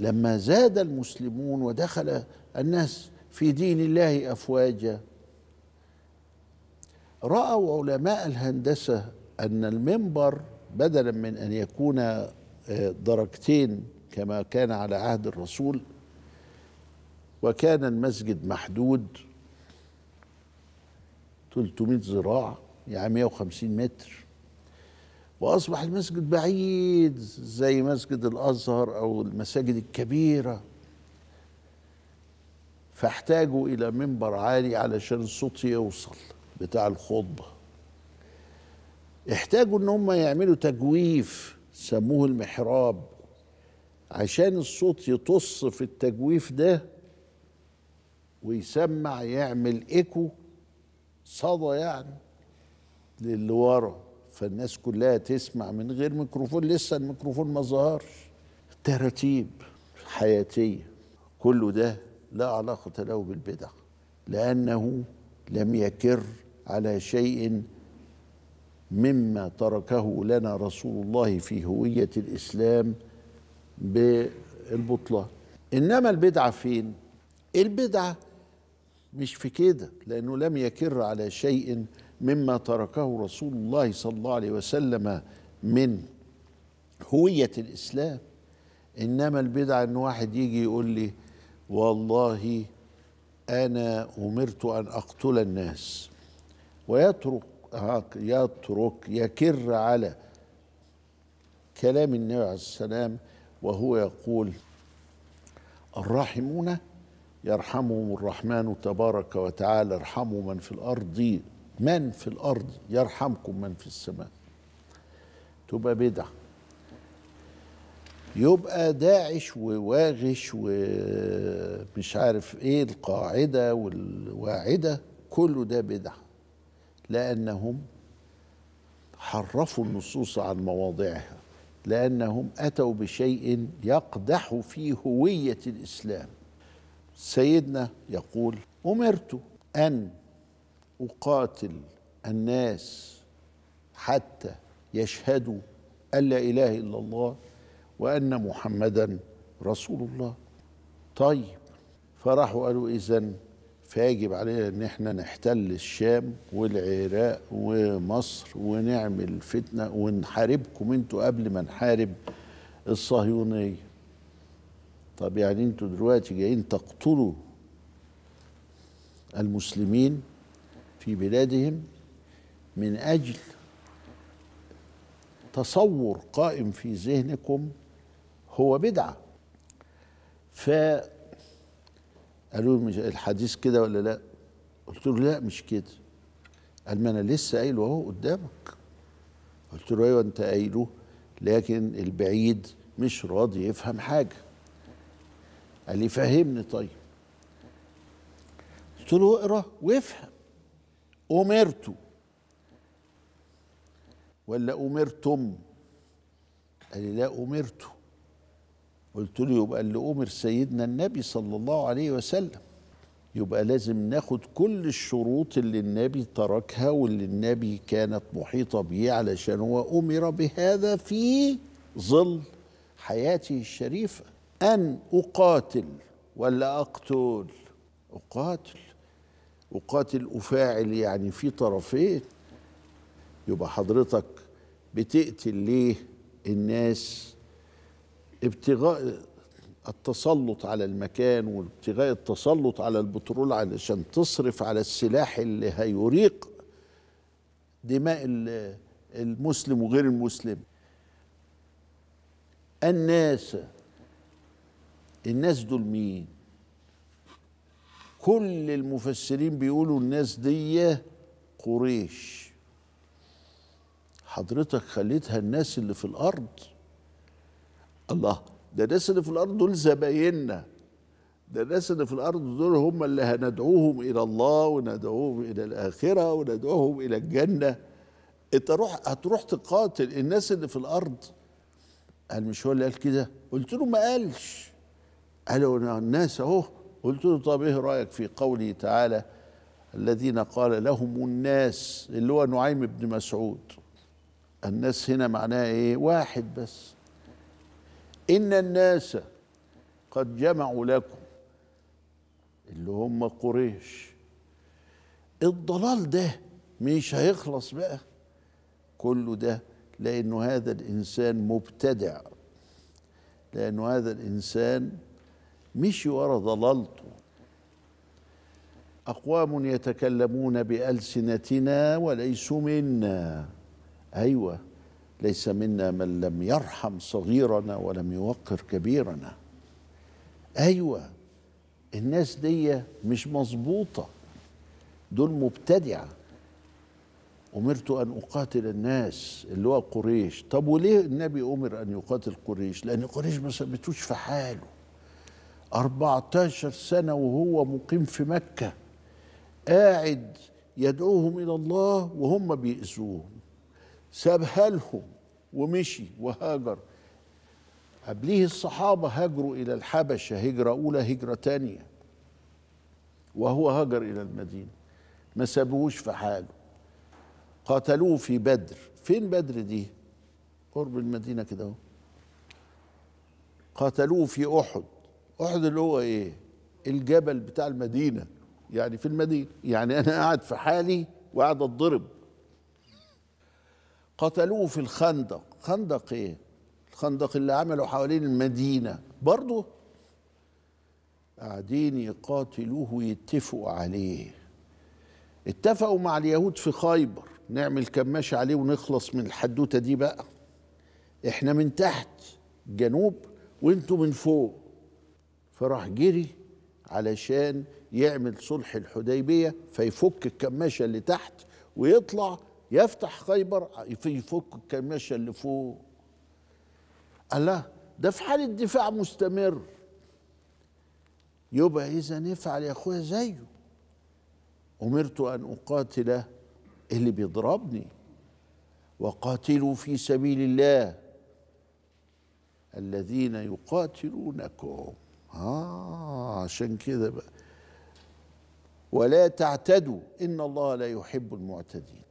لما زاد المسلمون ودخل الناس في دين الله افواجا راوا علماء الهندسه ان المنبر بدلا من ان يكون آه، درجتين كما كان على عهد الرسول وكان المسجد محدود 300 ذراع يعني 150 متر واصبح المسجد بعيد زي مسجد الازهر او المساجد الكبيره فاحتاجوا الى منبر عالي علشان الصوت يوصل بتاع الخطبه احتاجوا ان هم يعملوا تجويف سموه المحراب عشان الصوت يطص في التجويف ده ويسمع يعمل ايكو صدى يعني للي ورا فالناس كلها تسمع من غير ميكروفون لسه الميكروفون ما ظهرش تراتيب حياتيه كل ده لا علاقه له بالبدع لانه لم يكر على شيء مما تركه لنا رسول الله في هويه الاسلام بالبطلان انما البدعه فين البدعه مش في كده لانه لم يكر على شيء مما تركه رسول الله صلى الله عليه وسلم من هوية الإسلام إنما البدعة إن واحد يجي يقول لي والله أنا أمرت أن أقتل الناس ويترك يترك يكر على كلام النبي عليه السلام وهو يقول الراحمون يرحمهم الرحمن تبارك وتعالى ارحموا من في الأرض من في الارض يرحمكم من في السماء تبقى بدع يبقى داعش وواغش ومش عارف ايه القاعده والواعده كله ده بدع لانهم حرفوا النصوص عن مواضعها لانهم اتوا بشيء يقدح في هويه الاسلام سيدنا يقول امرت ان اقاتل الناس حتى يشهدوا ان لا اله الا الله وان محمدا رسول الله طيب فراحوا قالوا اذا فيجب علينا ان احنا نحتل الشام والعراق ومصر ونعمل فتنه ونحاربكم انتوا قبل ما نحارب الصهيونيه طب يعني انتوا دلوقتي جايين تقتلوا المسلمين في بلادهم من اجل تصور قائم في ذهنكم هو بدعه ف قالوا لي الحديث كده ولا لا قلت له لا مش كده قال ما انا لسه قايله اهو قدامك قلت له ايوه انت قايله لكن البعيد مش راضي يفهم حاجه قال لي فهمني طيب قلت له اقرا وافهم أمرت ولا أمرتم قال لي لا أمرت قلت له يبقى اللي أمر سيدنا النبي صلى الله عليه وسلم يبقى لازم ناخد كل الشروط اللي النبي تركها واللي النبي كانت محيطة به علشان هو أمر بهذا في ظل حياته الشريفة أن أقاتل ولا أقتل أقاتل وقاتل وفاعل يعني في طرفين يبقى حضرتك بتقتل ليه الناس ابتغاء التسلط على المكان وابتغاء التسلط على البترول علشان تصرف على السلاح اللي هيريق دماء المسلم وغير المسلم الناس الناس دول مين كل المفسرين بيقولوا الناس دي قريش حضرتك خليتها الناس اللي في الارض الله ده الناس اللي في الارض دول زبايننا ده الناس اللي في الارض دول هم اللي هندعوهم الى الله وندعوهم الى الاخره وندعوهم الى الجنه انت روح هتروح تقاتل الناس اللي في الارض قال مش هو اللي قال كده قلت له ما قالش قالوا الناس اهو قلت له طب ايه رايك في قوله تعالى الذين قال لهم الناس اللي هو نعيم بن مسعود الناس هنا معناها ايه واحد بس ان الناس قد جمعوا لكم اللي هم قريش الضلال ده مش هيخلص بقى كله ده لانه هذا الانسان مبتدع لانه هذا الانسان مشي ورا ضلالته أقوام يتكلمون بألسنتنا وليسوا منا أيوة ليس منا من لم يرحم صغيرنا ولم يوقر كبيرنا أيوة الناس دي مش مظبوطة دول مبتدعة أمرت أن أقاتل الناس اللي هو قريش طب وليه النبي أمر أن يقاتل قريش لأن قريش ما سبتوش في حاله 14 سنة وهو مقيم في مكة قاعد يدعوهم إلى الله وهم بيأذوهم سابها لهم ومشي وهاجر قبليه الصحابة هاجروا إلى الحبشة هجرة أولى هجرة تانية وهو هاجر إلى المدينة ما سابوهوش في حاله قاتلوه في بدر فين بدر دي قرب المدينة كده قاتلوه في أحد احد اللي هو ايه الجبل بتاع المدينه يعني في المدينه يعني انا قاعد في حالي وقاعد اتضرب قتلوه في الخندق خندق ايه الخندق اللي عمله حوالين المدينه برضه قاعدين يقاتلوه ويتفقوا عليه اتفقوا مع اليهود في خيبر نعمل كماشة عليه ونخلص من الحدوتة دي بقى احنا من تحت جنوب وانتوا من فوق فراح جري علشان يعمل صلح الحديبية فيفك الكماشة اللي تحت ويطلع يفتح خيبر يفك الكماشة اللي فوق الله ده في حالة دفاع مستمر يبقى إذا نفعل يا أخويا زيه أمرت أن أقاتل اللي بيضربني وقاتلوا في سبيل الله الذين يقاتلونكم آه عشان كده بقى ولا تعتدوا إن الله لا يحب المعتدين